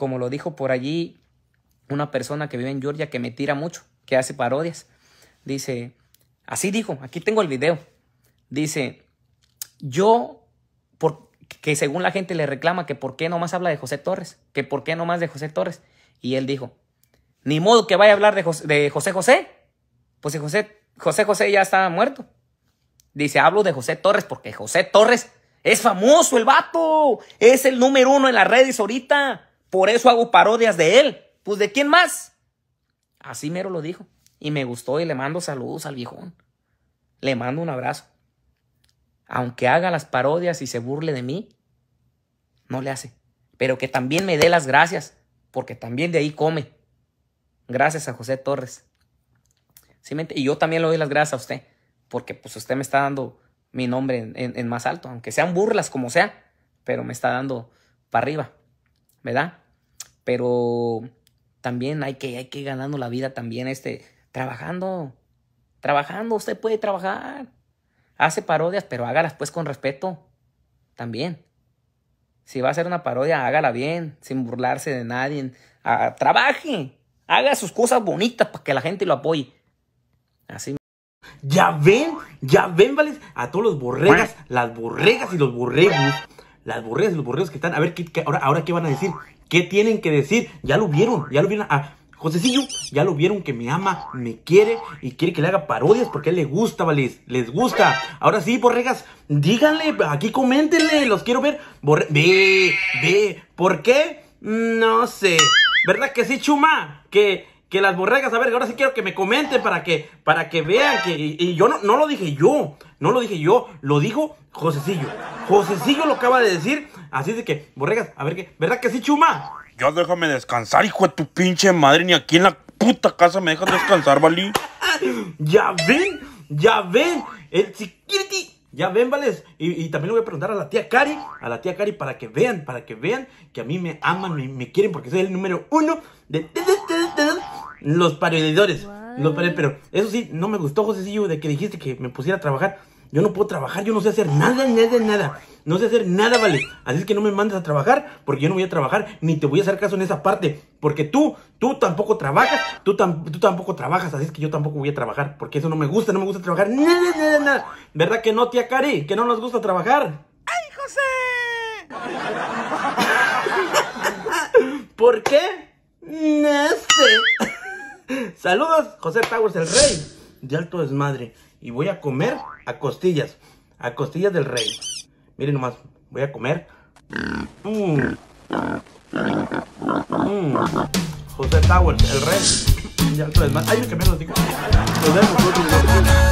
como lo dijo por allí una persona que vive en Georgia que me tira mucho, que hace parodias. Dice, así dijo, aquí tengo el video. Dice, yo, que según la gente le reclama que por qué nomás habla de José Torres, que por qué nomás de José Torres. Y él dijo, ni modo que vaya a hablar de José José, José. Pues José, José José ya está muerto. Dice, hablo de José Torres porque José Torres es famoso el vato. Es el número uno en las redes ahorita. Por eso hago parodias de él. Pues de quién más. Así mero lo dijo. Y me gustó y le mando saludos al viejón. Le mando un abrazo. Aunque haga las parodias y se burle de mí, no le hace. Pero que también me dé las gracias, porque también de ahí come. Gracias a José Torres. y yo también le doy las gracias a usted, porque pues usted me está dando mi nombre en, en más alto, aunque sean burlas como sea, pero me está dando para arriba, ¿verdad? Pero también hay que, hay que ir ganando la vida también, este, trabajando, trabajando, usted puede trabajar. Hace parodias, pero hágalas pues con respeto también. Si va a hacer una parodia, hágala bien, sin burlarse de nadie. Ah, trabaje, haga sus cosas bonitas para que la gente lo apoye. Así. Ya ven, ya ven, ¿vale? A todos los borregas, las borregas y los borregos las borregas los borregos que están. A ver, ahora, qué van a decir? ¿Qué tienen que decir? Ya lo vieron, ya lo vieron. José Josecillo, ya lo vieron que me ama, me quiere y quiere que le haga parodias porque a él le gusta, Valis, les gusta. Ahora sí, borregas, díganle, aquí coméntenle, los quiero ver. ve, ve, ¿por qué? No sé. ¿Verdad que sí, Chuma? Que que las borregas, a ver, ahora sí quiero que me comenten para que, para que vean que, y, yo no, no lo dije yo, no lo dije yo, lo dijo Josecillo. Josecillo lo acaba de decir, así de que, borregas, a ver qué, ¿verdad que sí, Chuma? yo déjame descansar, hijo de tu pinche madre, ni aquí en la puta casa me dejas descansar, ¿vale? ya ven, ya ven, el security ya ven, ¿vale? Y, también le voy a preguntar a la tía Cari, a la tía Cari, para que vean, para que vean que a mí me aman y me quieren porque soy el número uno de, los paredidores. Los pero eso sí, no me gustó, Josecillo, de que dijiste que me pusiera a trabajar. Yo no puedo trabajar, yo no sé hacer nada, nada, nada. No sé hacer nada, vale. Así es que no me mandes a trabajar porque yo no voy a trabajar ni te voy a hacer caso en esa parte. Porque tú, tú tampoco trabajas, tú, tú tampoco trabajas, así es que yo tampoco voy a trabajar. Porque eso no me gusta, no me gusta trabajar, nada, nada, nada. ¿Verdad que no, tía Cari? Que no nos gusta trabajar. ¡Ay, José! ¿Por qué? No sé. Saludos, José Towers, el rey de alto desmadre. Y voy a comer a costillas. A costillas del rey. Miren nomás, voy a comer. Mm. Mm. José Towers, el rey de alto desmadre. Hay me los